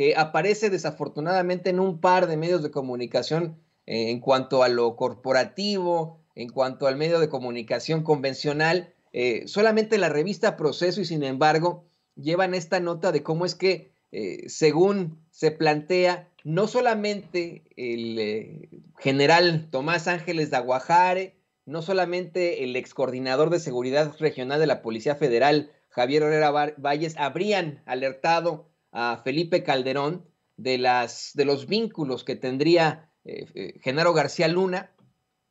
que aparece desafortunadamente en un par de medios de comunicación eh, en cuanto a lo corporativo, en cuanto al medio de comunicación convencional. Eh, solamente la revista Proceso y sin embargo llevan esta nota de cómo es que, eh, según se plantea, no solamente el general Tomás Ángeles de Aguajare, no solamente el excoordinador de seguridad regional de la Policía Federal, Javier Herrera Valles, habrían alertado a Felipe Calderón de, las, de los vínculos que tendría eh, eh, Genaro García Luna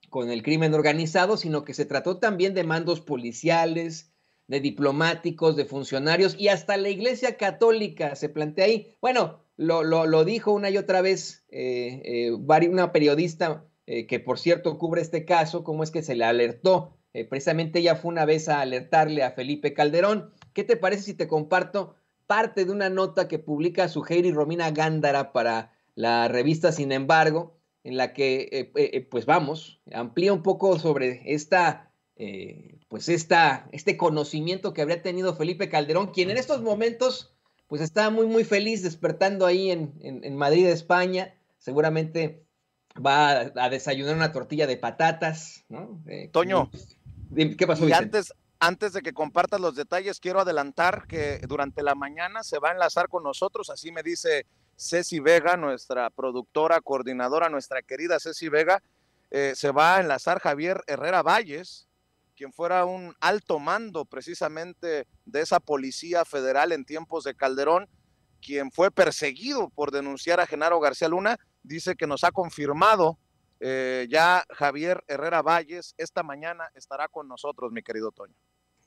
con el crimen organizado, sino que se trató también de mandos policiales, de diplomáticos, de funcionarios y hasta la Iglesia Católica se plantea ahí. Bueno, lo, lo, dijo una y otra vez eh, una periodista que, por cierto, cubre este caso, cómo es que se le alertó. precisamente ella fue una vez a alertarle a Felipe Calderón. ¿Qué te parece si te comparto parte de una nota que publica y Romina Gándara para la revista Sin embargo, en la que, eh, eh, eh, pues vamos, amplía un poco sobre esta, pues esta, este conocimiento que habría tenido Felipe Calderón, quien en estos momentos, pues está muy, muy feliz despertando ahí en, Madrid, España, seguramente va a, desayunar una tortilla de patatas, ¿no? Toño. ¿Qué pasó? Antes de que compartas los detalles, quiero adelantar que durante la mañana se va a enlazar con nosotros, así me dice Ceci Vega, nuestra productora, coordinadora, nuestra querida Ceci Vega, eh, se va a enlazar Javier Herrera Valles, quien fuera un alto mando precisamente de esa policía federal en tiempos de Calderón, quien fue perseguido por denunciar a Genaro García Luna, dice que nos ha confirmado eh, ya Javier Herrera Valles esta mañana estará con nosotros, mi querido Toño.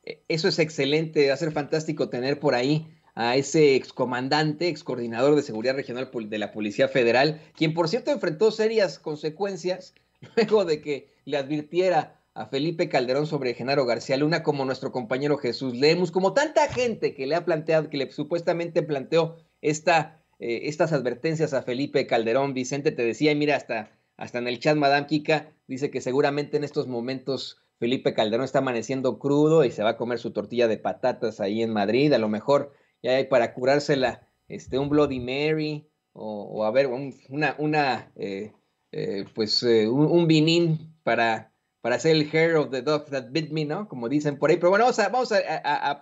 Eh, eso es excelente, va a ser fantástico tener por ahí a ese excomandante, excoordinador de seguridad regional de la Policía Federal, quien por cierto enfrentó serias consecuencias luego de que le advirtiera a Felipe Calderón sobre Genaro García Luna, como nuestro compañero Jesús Lemus, como tanta gente que le ha planteado, que le supuestamente planteó esta, eh, estas advertencias a Felipe Calderón. Vicente te decía, y mira, hasta, hasta en el chat, Madame Kika dice que seguramente en estos momentos Felipe Calderón está amaneciendo crudo y se va a comer su tortilla de patatas ahí en Madrid. A lo mejor ya hay para curársela este, un Bloody Mary o, a ver, un, una, eh, eh, pues eh, un, vinín para, para hacer el hair of the dog that bit me, ¿no? Como dicen por ahí. Pero bueno, vamos a, plantearle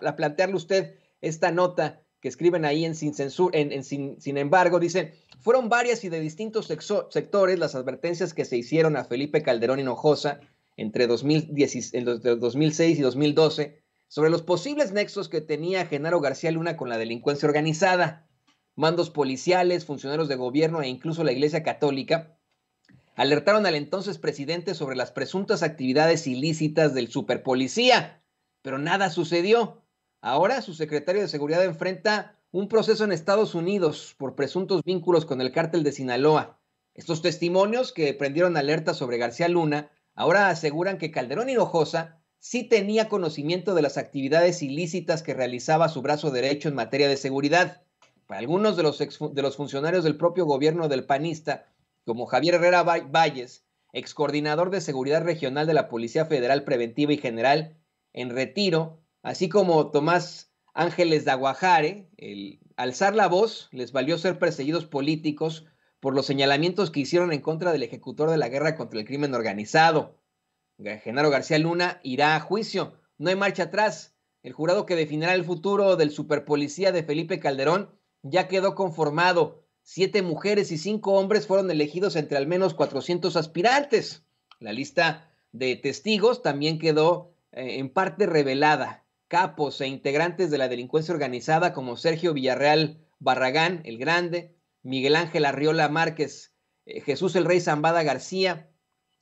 a, plantearle usted esta nota que escriben ahí en Sin censur en, sin, sin, embargo, dicen, fueron varias y de distintos sectores las advertencias que se hicieron a Felipe Calderón Hinojosa entre 2010, 2006 y 2012 sobre los posibles nexos que tenía Genaro García Luna con la delincuencia organizada, mandos policiales, funcionarios de gobierno e incluso la Iglesia Católica, alertaron al entonces presidente sobre las presuntas actividades ilícitas del superpolicía, pero nada sucedió. Ahora su secretario de Seguridad enfrenta un proceso en Estados Unidos por presuntos vínculos con el cártel de Sinaloa. Estos testimonios que prendieron alerta sobre García Luna Ahora aseguran que Calderón Hinojosa sí tenía conocimiento de las actividades ilícitas que realizaba su brazo derecho en materia de seguridad. Para algunos de los, funcionarios del propio gobierno del panista, como Javier Herrera Valles, ex coordinador de seguridad regional de la Policía Federal Preventiva y General en retiro, así como Tomás Ángeles Daguajare, el alzar la voz les valió ser perseguidos políticos por los señalamientos que hicieron en contra del ejecutor de la guerra contra el crimen organizado. Genaro García Luna irá a juicio. No hay marcha atrás. El jurado que definirá el futuro del superpolicía de Felipe Calderón ya quedó conformado. Siete mujeres y cinco hombres fueron elegidos entre al menos 400 aspirantes. La lista de testigos también quedó eh, en parte revelada. Capos e integrantes de la delincuencia organizada como Sergio Villarreal Barragán, el Grande, Miguel Ángel Arriola Márquez, eh, Jesús el Rey Zambada García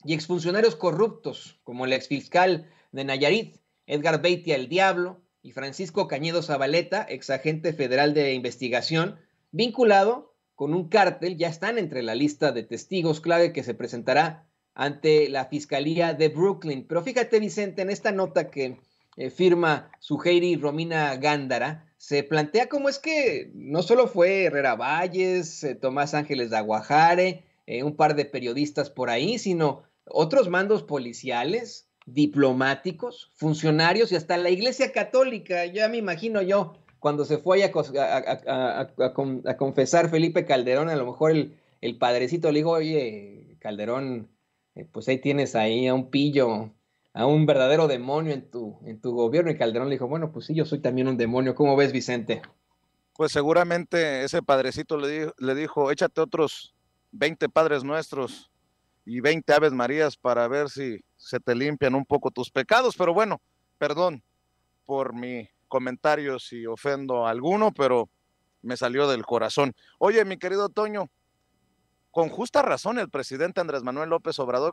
y exfuncionarios corruptos como el exfiscal de Nayarit, Edgar Beitia el Diablo y Francisco Cañedo Zabaleta, exagente federal de investigación, vinculado con un cártel, ya están entre la lista de testigos clave que se presentará ante la Fiscalía de Brooklyn. Pero fíjate, Vicente, en esta nota que eh, firma Suheiri Romina Gándara, se plantea cómo es que no solo fue Herrera Valles, eh, Tomás Ángeles de Aguajare, eh, un par de periodistas por ahí, sino otros mandos policiales, diplomáticos, funcionarios y hasta la Iglesia Católica. Ya me imagino yo cuando se fue a, confesar Felipe Calderón, a lo mejor el, el padrecito le dijo, oye, Calderón, pues ahí tienes ahí a un pillo a un verdadero demonio en tu, en tu gobierno. Y Calderón le dijo, bueno, pues sí, yo soy también un demonio. ¿Cómo ves, Vicente? Pues seguramente ese padrecito le dijo, le dijo échate otros 20 padres nuestros y 20 aves marías para ver si se te limpian un poco tus pecados. Pero bueno, perdón por mi comentario si ofendo a alguno, pero me salió del corazón. Oye, mi querido Toño, con justa razón el presidente Andrés Manuel López Obrador